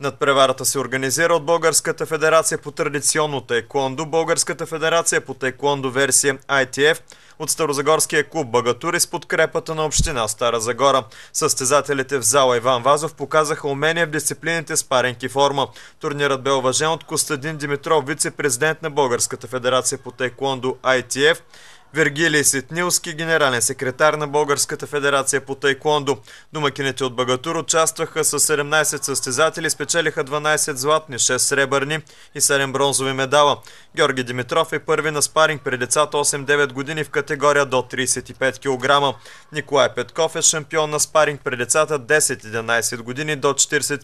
Над преварата се организира от Българската федерация по традиционно тайкондо, Българската федерация по тайкондо версия ITF, от Старозагорския клуб Багатури с подкрепата на община Стара Загора. Състезателите в зала Иван Вазов показаха умения в дисциплините с паренки форма. Турнирът бе уважен от Костадин Димитров, вице-президент на Българската федерация по тайкондо ITF, Вергилий Сетнилски, генерален секретар на Българската федерация по тайкондо. Домакините от Багатур участваха с 17 състезатели, спечелиха 12 златни, 6 сребърни и 7 бронзови медала. Георги Димитров е първи на спаринг при децата 8-9 години в категория до 35 кг. Николай Петков е шампион на спаринг при децата 10-11 години до 40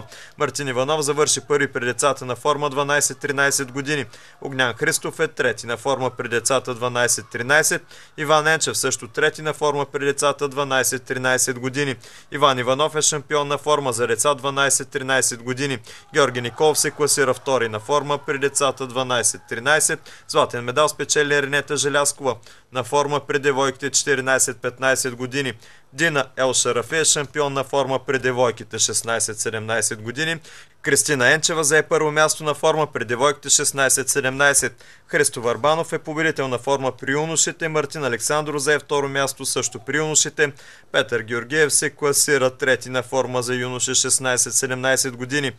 кг. Мартин Иванов завърши първи при децата на форма 12-13 години. Огнян Христов е трети на форма при децата 12-13. Иван Енчев също трети на форма при децата 12-13 години. Иван Иванов е шампион на форма за деца 12-13 години. Георги Николов се класира втори на форма при децата 12-13. Златен медал спечели Ренета Желяскова. На форма при девойките 14-15 16 години. Дина Ел Шарафи е шампион на форма при девойките 16-17 години. Кристина Енчева зае първо място на форма при девойките 16-17. Христо Варбанов е победител на форма при юношите. Мартин Александров зае второ място също при юношите. Петър Георгиев се класира трети на форма за юноши 16-17 години.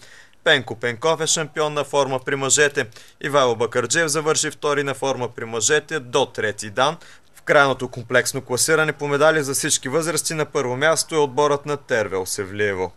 Пенко Пенков е шампион на форма при мъжете. Ивайло Бакарджев завърши втори на форма при мъжете до трети дан крайното комплексно класиране по медали за всички възрасти на първо място е отборът на Тервел Севлиево.